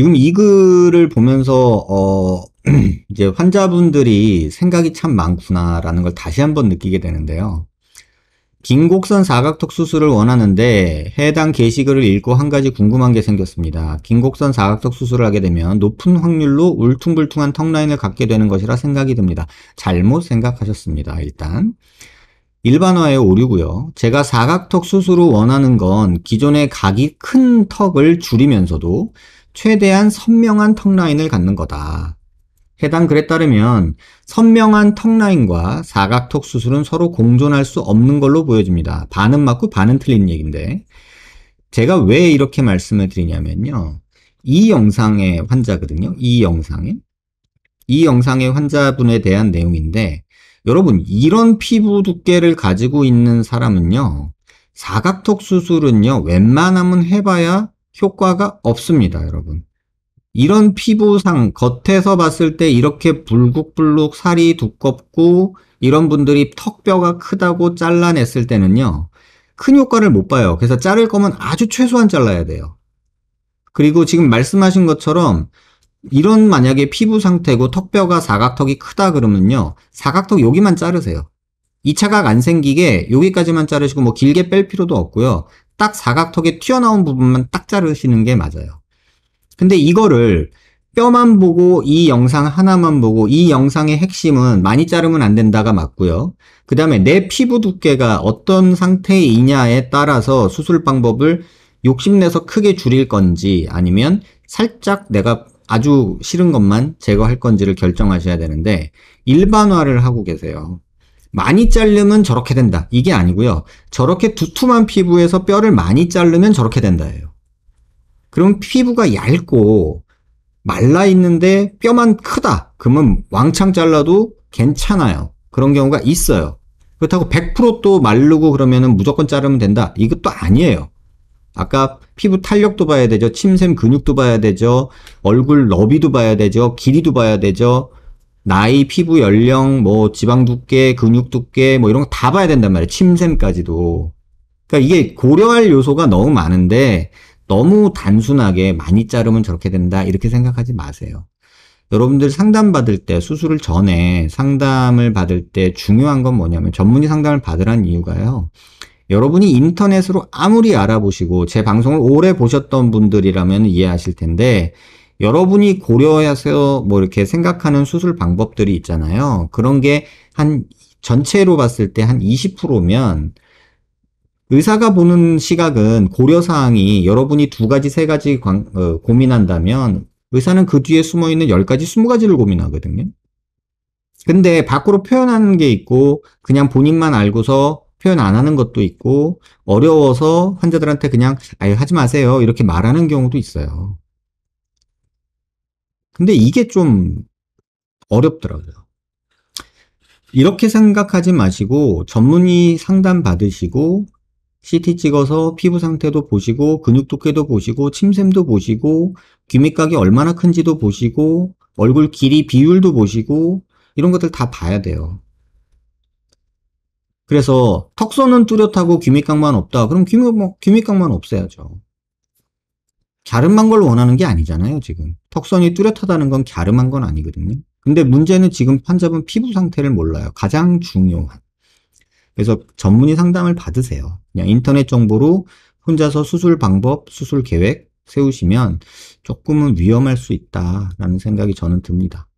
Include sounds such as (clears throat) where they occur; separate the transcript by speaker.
Speaker 1: 지금 이 글을 보면서 어 (clears throat) 이제 환자분들이 생각이 참 많구나라는 걸 다시 한번 느끼게 되는데요. 긴 곡선 사각턱 수술을 원하는데 해당 게시글을 읽고 한 가지 궁금한 게 생겼습니다. 긴 곡선 사각턱 수술을 하게 되면 높은 확률로 울퉁불퉁한 턱라인을 갖게 되는 것이라 생각이 듭니다. 잘못 생각하셨습니다. 일단 일반화의 오류고요. 제가 사각턱 수술을 원하는 건 기존의 각이 큰 턱을 줄이면서도 최대한 선명한 턱라인을 갖는 거다. 해당 글에 따르면 선명한 턱라인과 사각턱 수술은 서로 공존할 수 없는 걸로 보여집니다. 반은 맞고 반은 틀린 얘기인데 제가 왜 이렇게 말씀을 드리냐면요. 이 영상의 환자거든요. 이 영상에 이 영상의 환자분에 대한 내용인데 여러분 이런 피부 두께를 가지고 있는 사람은요. 사각턱 수술은요. 웬만하면 해봐야 효과가 없습니다, 여러분. 이런 피부상, 겉에서 봤을 때 이렇게 불국불룩 살이 두껍고 이런 분들이 턱뼈가 크다고 잘라냈을 때는요, 큰 효과를 못 봐요. 그래서 자를 거면 아주 최소한 잘라야 돼요. 그리고 지금 말씀하신 것처럼 이런 만약에 피부 상태고 턱뼈가 사각턱이 크다 그러면요, 사각턱 여기만 자르세요. 이차각 안 생기게 여기까지만 자르시고 뭐 길게 뺄 필요도 없고요. 딱 사각턱에 튀어나온 부분만 딱 자르시는 게 맞아요. 근데 이거를 뼈만 보고 이 영상 하나만 보고 이 영상의 핵심은 많이 자르면 안 된다가 맞고요. 그 다음에 내 피부 두께가 어떤 상태이냐에 따라서 수술 방법을 욕심내서 크게 줄일 건지 아니면 살짝 내가 아주 싫은 것만 제거할 건지를 결정하셔야 되는데 일반화를 하고 계세요. 많이 자르면 저렇게 된다. 이게 아니고요. 저렇게 두툼한 피부에서 뼈를 많이 자르면 저렇게 된다예요. 그럼 피부가 얇고 말라 있는데 뼈만 크다. 그러면 왕창 잘라도 괜찮아요. 그런 경우가 있어요. 그렇다고 100%또 마르고 그러면 무조건 자르면 된다. 이것도 아니에요. 아까 피부 탄력도 봐야 되죠. 침샘 근육도 봐야 되죠. 얼굴 너비도 봐야 되죠. 길이도 봐야 되죠. 나이, 피부, 연령, 뭐 지방 두께, 근육 두께 뭐 이런 거 다 봐야 된단 말이에요. 침샘까지도. 그러니까 이게 고려할 요소가 너무 많은데 너무 단순하게 많이 자르면 저렇게 된다 이렇게 생각하지 마세요. 여러분들 상담 받을 때 수술을 전에 상담을 받을 때 중요한 건 뭐냐면 전문의 상담을 받으란 이유가요. 여러분이 인터넷으로 아무리 알아보시고 제 방송을 오래 보셨던 분들이라면 이해하실 텐데 여러분이 고려해서 뭐 이렇게 생각하는 수술 방법들이 있잖아요. 그런 게 한 전체로 봤을 때 한 20%면 의사가 보는 시각은 고려 사항이 여러분이 두 가지, 세 가지 관, 어, 고민한다면 의사는 그 뒤에 숨어 있는 10가지, 20가지를 고민하거든요. 근데 밖으로 표현하는 게 있고 그냥 본인만 알고서 표현 안 하는 것도 있고 어려워서 환자들한테 그냥 아예 하지 마세요 이렇게 말하는 경우도 있어요. 근데 이게 좀 어렵더라고요. 이렇게 생각하지 마시고 전문의 상담 받으시고 CT 찍어서 피부 상태도 보시고 근육 두께도 보시고 침샘도 보시고 귀밑각이 얼마나 큰지도 보시고 얼굴 길이 비율도 보시고 이런 것들 다 봐야 돼요. 그래서 턱선은 뚜렷하고 귀밑각만 없다. 그럼 귀밑, 귀밑각만 없애야죠. 갸름만걸 원하는 게 아니잖아요, 지금. 턱선이 뚜렷하다는 건 갸름한 건 아니거든요. 근데 문제는 지금 환자분 피부 상태를 몰라요. 가장 중요한. 그래서 전문의 상담을 받으세요. 그냥 인터넷 정보로 혼자서 수술 방법, 수술 계획 세우시면 조금은 위험할 수 있다라는 생각이 저는 듭니다.